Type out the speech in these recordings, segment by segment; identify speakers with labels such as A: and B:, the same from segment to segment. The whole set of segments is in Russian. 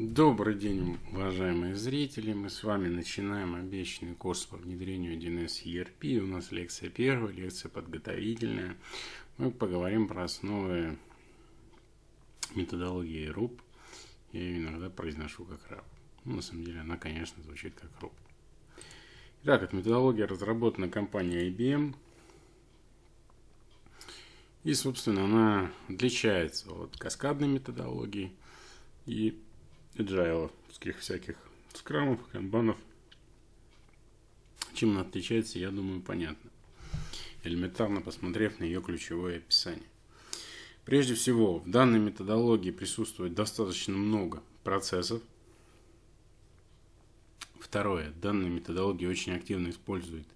A: Добрый день, уважаемые зрители. Мы с вами начинаем обещанный курс по внедрению 1С ERP. У нас лекция первая, лекция подготовительная. Мы поговорим про основы методологии РУП. Я ее иногда произношу как РАП. Ну, на самом деле она, конечно, звучит как РУП. Итак, эта методология разработана компанией IBM. И, собственно, она отличается от каскадной методологии и agile-ских всяких скрамов, канбанов. Чем она отличается, я думаю, понятно, элементарно посмотрев на ее ключевое описание. Прежде всего, в данной методологии присутствует достаточно много процессов. Второе, данная методология очень активно использует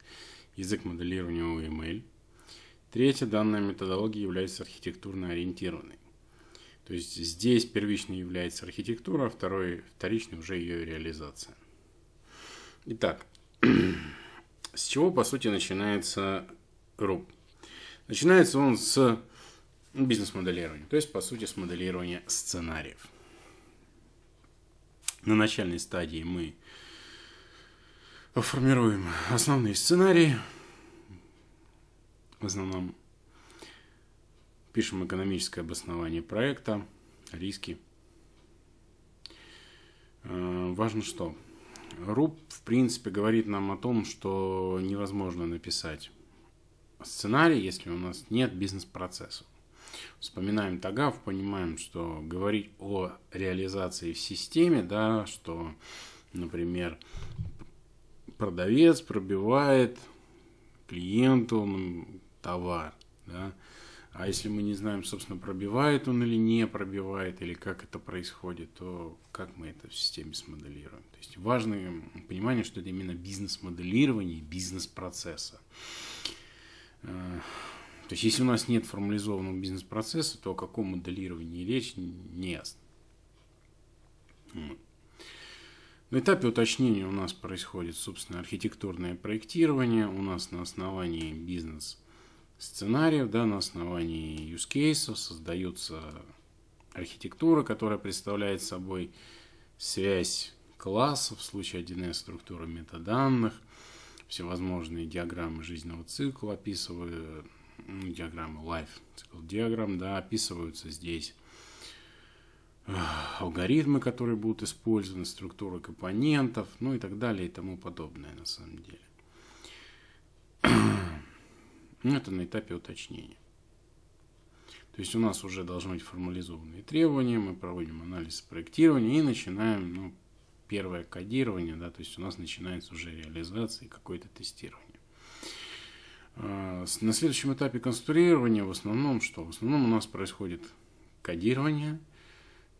A: язык моделирования OML. Эм Третье, данная методология является архитектурно ориентированной. То есть здесь первичной является архитектура, а второй, вторичной уже ее реализация. Итак, с чего, по сути, начинается РУП? Начинается он с бизнес-моделирования, то есть, по сути, с моделирования сценариев. На начальной стадии мы формируем основные сценарии, в основном Пишем экономическое обоснование проекта, риски. Э, важно что? РУП, в принципе, говорит нам о том, что невозможно написать сценарий, если у нас нет бизнес-процессов. Вспоминаем Тагав, понимаем, что говорить о реализации в системе, да, что, например, продавец пробивает клиенту товар, да, а если мы не знаем, собственно, пробивает он или не пробивает, или как это происходит, то как мы это в системе смоделируем. То есть важное понимание, что это именно бизнес-моделирование, бизнес-процесса. Э, то есть если у нас нет формализованного бизнес-процесса, то о каком моделировании речь не ясно. На этапе уточнения у нас происходит, собственно, архитектурное проектирование. У нас на основании бизнес сценариев, да, на основании use cases создается архитектура, которая представляет собой связь классов, в случае 1С структуры метаданных, всевозможные диаграммы жизненного цикла описываю, ну, диаграммы life цикл диаграмм, да, описываются здесь алгоритмы, которые будут использованы, структура компонентов, ну и так далее и тому подобное на самом деле. Ну, это на этапе уточнения. То есть у нас уже должны быть формализованные требования, мы проводим анализ проектирования и начинаем ну, первое кодирование, да, то есть у нас начинается уже реализация и какое-то тестирование. А, на следующем этапе конструирования в основном что? В основном у нас происходит кодирование,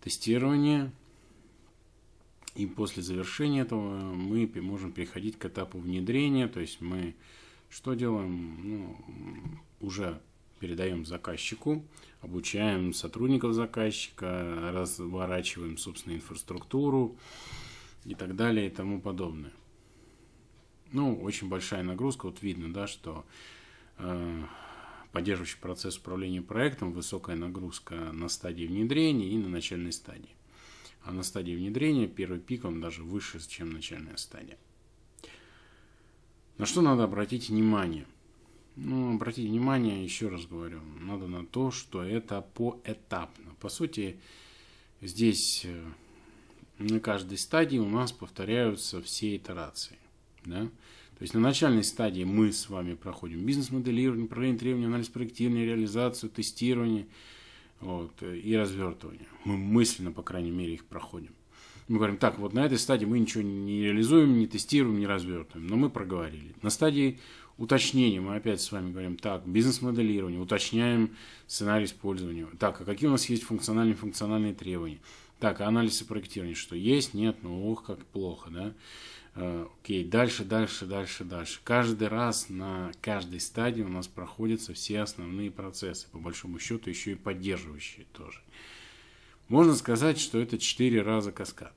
A: тестирование, и после завершения этого мы можем переходить к этапу внедрения, то есть мы что делаем? Ну, уже передаем заказчику, обучаем сотрудников заказчика, разворачиваем собственную инфраструктуру и так далее и тому подобное. Ну, очень большая нагрузка. Вот видно, да, что э, поддерживающий процесс управления проектом высокая нагрузка на стадии внедрения и на начальной стадии. А на стадии внедрения первый пик, он даже выше, чем начальная стадия. На что надо обратить внимание? Ну, обратите внимание, еще раз говорю, надо на то, что это поэтапно. По сути, здесь э, на каждой стадии у нас повторяются все итерации. Да? То есть на начальной стадии мы с вами проходим бизнес-моделирование, управление требований, анализ проектирования, реализацию, тестирование вот, и развертывание. Мы мысленно, по крайней мере, их проходим мы говорим, так, вот на этой стадии мы ничего не реализуем, не тестируем, не развертываем, но мы проговорили. На стадии уточнения мы опять с вами говорим, так, бизнес-моделирование, уточняем сценарий использования, так, а какие у нас есть функциональные функциональные требования, так, а анализ и проектирование, что есть, нет, ну ох, как плохо, да, «Э, Окей, дальше, дальше, дальше, дальше. Каждый раз на каждой стадии у нас проходятся все основные процессы, по большому счету еще и поддерживающие тоже. Можно сказать, что это четыре раза каскад.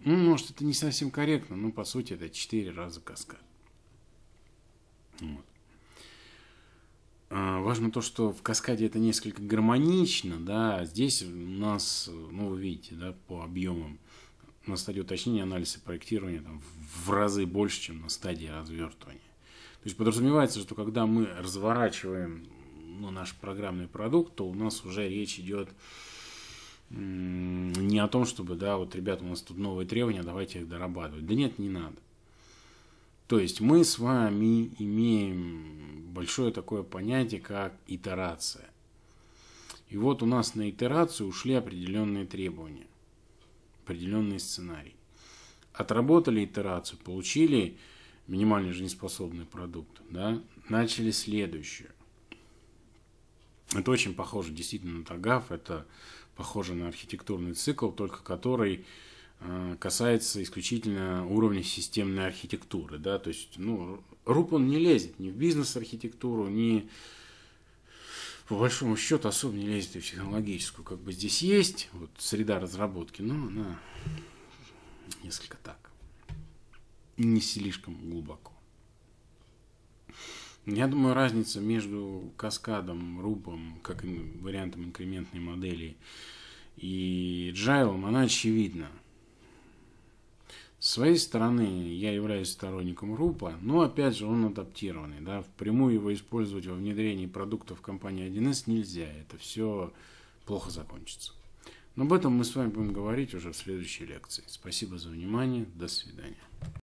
A: Ну, может, это не совсем корректно, но по сути это четыре раза каскад. Вот. А, важно то, что в каскаде это несколько гармонично, да, а здесь у нас, ну, вы видите, да, по объемам на стадии уточнения, анализа, проектирования там, в разы больше, чем на стадии развертывания. То есть подразумевается, что когда мы разворачиваем ну, наш программный продукт, то у нас уже речь идет не о том, чтобы, да, вот, ребята, у нас тут новые требования, давайте их дорабатывать. Да нет, не надо. То есть мы с вами имеем большое такое понятие, как итерация. И вот у нас на итерацию ушли определенные требования, определенный сценарий. Отработали итерацию, получили минимально жизнеспособный продукт, да, начали следующую. Это очень похоже действительно на Тагав, это похоже на архитектурный цикл, только который э, касается исключительно уровня системной архитектуры. Да? То есть, ну, РУП он не лезет ни в бизнес-архитектуру, ни по большому счету особо не лезет и в технологическую. Как бы здесь есть вот, среда разработки, но она несколько так. Не слишком глубоко. Я думаю, разница между каскадом, рубом, как вариантом инкрементной модели, и джайлом, она очевидна. С своей стороны, я являюсь сторонником рупа, но опять же он адаптированный. Да? Впрямую его использовать во внедрении продуктов компании 1С нельзя. Это все плохо закончится. Но об этом мы с вами будем говорить уже в следующей лекции. Спасибо за внимание. До свидания.